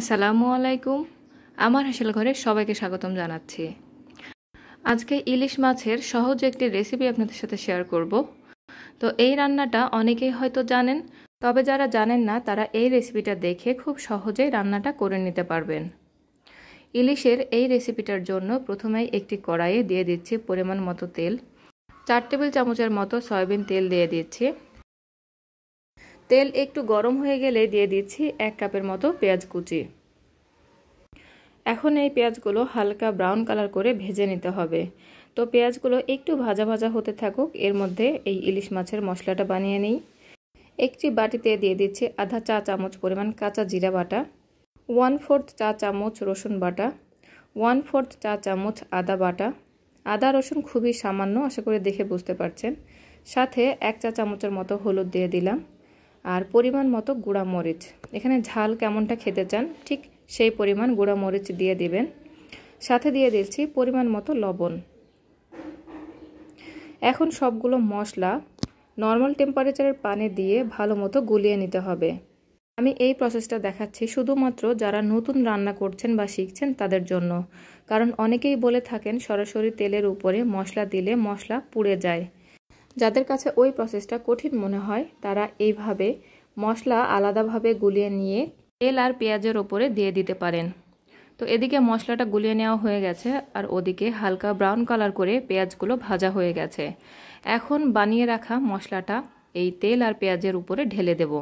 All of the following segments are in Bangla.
আসসালামু আলাইকুম আমার হাসিল ঘরে সবাইকে স্বাগতম জানাচ্ছি আজকে ইলিশ মাছের সহজ একটি রেসিপি আপনাদের সাথে শেয়ার করব তো এই রান্নাটা অনেকেই হয়তো জানেন তবে যারা জানেন না তারা এই রেসিপিটা দেখে খুব সহজেই রান্নাটা করে নিতে পারবেন ইলিশের এই রেসিপিটার জন্য প্রথমে একটি কড়াইয়ে দিয়ে দিচ্ছি পরিমাণ মতো তেল চার টেবিল চামচের মতো সয়াবিন তেল দিয়ে দিচ্ছি তেল একটু গরম হয়ে গেলে দিয়ে দিচ্ছি এক কাপের মতো পেঁয়াজ কুচি এখন এই পেঁয়াজগুলো হালকা ব্রাউন কালার করে ভেজে নিতে হবে তো পেঁয়াজগুলো একটু ভাজা ভাজা হতে থাকুক এর মধ্যে এই ইলিশ মাছের মশলাটা বানিয়ে নিই একটি বাটিতে দিয়ে দিচ্ছি আধা চা চামচ পরিমাণ কাঁচা জিরা বাটা ওয়ান ফোর্থ চা চামচ রসুন বাটা ওয়ান ফোর্থ চা চামচ আদা বাটা আদা রসুন খুবই সামান্য আশা করে দেখে বুঝতে পারছেন সাথে এক চা চামচের মতো হলুদ দিয়ে দিলাম আর পরিমাণ মতো গুঁড়া মরিচ এখানে ঝাল কেমনটা খেতে চান ঠিক সেই পরিমাণ গুঁড়া মরিচ দিয়ে দিবেন সাথে দিয়ে দিচ্ছি পরিমাণ মতো লবণ এখন সবগুলো মশলা নর্মাল টেম্পারেচারের পানি দিয়ে ভালো মতো গুলিয়ে নিতে হবে আমি এই প্রসেসটা দেখাচ্ছি শুধুমাত্র যারা নতুন রান্না করছেন বা শিখছেন তাদের জন্য কারণ অনেকেই বলে থাকেন সরাসরি তেলের উপরে মশলা দিলে মশলা পুড়ে যায় যাদের কাছে ওই প্রসেসটা কঠিন মনে হয় তারা এইভাবে মশলা আলাদাভাবে গুলিয়ে নিয়ে তেল আর পেঁয়াজের ওপরে দিয়ে দিতে পারেন তো এদিকে মশলাটা গুলিয়ে নেওয়া হয়ে গেছে আর ওদিকে হালকা ব্রাউন কালার করে পেঁয়াজগুলো ভাজা হয়ে গেছে এখন বানিয়ে রাখা মশলাটা এই তেল আর পেঁয়াজের উপরে ঢেলে দেব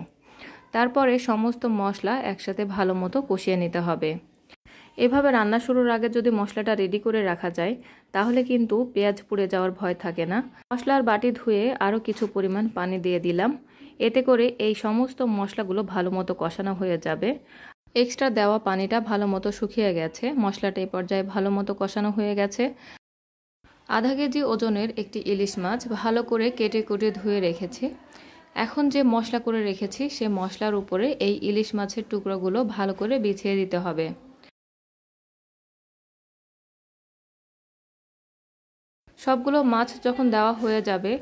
তারপরে সমস্ত মশলা একসাথে ভালো মতো কষিয়ে নিতে হবে এভাবে রান্না শুরুর আগে যদি মশলাটা রেডি করে রাখা যায় তাহলে কিন্তু পেঁয়াজ পুড়ে যাওয়ার ভয় থাকে না মশলার বাটি ধুয়ে আরও কিছু পরিমাণ পানি দিয়ে দিলাম এতে করে এই সমস্ত মশলাগুলো ভালো মতো কষানো হয়ে যাবে এক্সট্রা দেওয়া পানিটা ভালো মতো শুকিয়ে গেছে মশলাটা এই পর্যায়ে ভালো মতো কষানো হয়ে গেছে আধা কেজি ওজনের একটি ইলিশ মাছ ভালো করে কেটে কুটে ধুয়ে রেখেছি এখন যে মশলা করে রেখেছি সে মশলার উপরে এই ইলিশ মাছের টুকরোগুলো ভালো করে বিছিয়ে দিতে হবে সবগুলো মাছ যখন দেওয়া হয়ে যাবে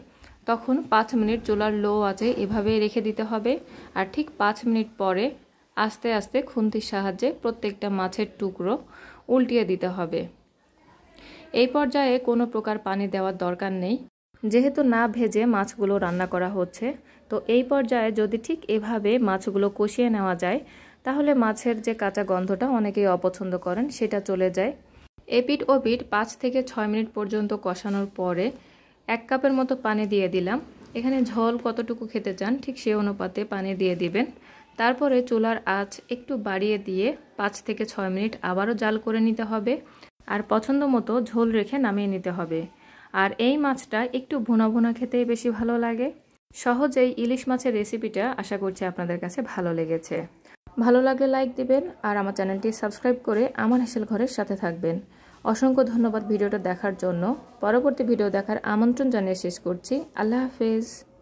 তখন পাঁচ মিনিট চোলার লো আছে এভাবে রেখে দিতে হবে আর ঠিক পাঁচ মিনিট পরে আস্তে আস্তে খুন্তির সাহায্যে প্রত্যেকটা মাছের টুকরো উল্টিয়ে দিতে হবে এই পর্যায়ে কোনো প্রকার পানি দেওয়ার দরকার নেই যেহেতু না ভেজে মাছগুলো রান্না করা হচ্ছে তো এই পর্যায়ে যদি ঠিক এভাবে মাছগুলো কষিয়ে নেওয়া যায় তাহলে মাছের যে কাঁচা গন্ধটা অনেকেই অপছন্দ করেন সেটা চলে যায় এপিট বিট পাঁচ থেকে ছয় মিনিট পর্যন্ত কষানোর পরে এক কাপের মতো পানি দিয়ে দিলাম এখানে ঝোল কতটুকু খেতে চান ঠিক সে অনুপাতে পানি দিয়ে দিবেন তারপরে চুলার আঁচ একটু বাড়িয়ে দিয়ে পাঁচ থেকে ছয় মিনিট আবারও জাল করে নিতে হবে আর পছন্দ মতো ঝোল রেখে নামিয়ে নিতে হবে আর এই মাছটা একটু ভুনা ভুনা খেতেই বেশি ভালো লাগে সহজেই ইলিশ মাছের রেসিপিটা আশা করছি আপনাদের কাছে ভালো লেগেছে ভালো লাগলে লাইক দিবেন আর আমার চ্যানেলটি সাবস্ক্রাইব করে আমার হেসেল ঘরের সাথে থাকবেন অসংখ্য ধন্যবাদ ভিডিওটা দেখার জন্য পরবর্তী ভিডিও দেখার আমন্ত্রণ জানিয়ে শেষ করছি আল্লাহ হাফেজ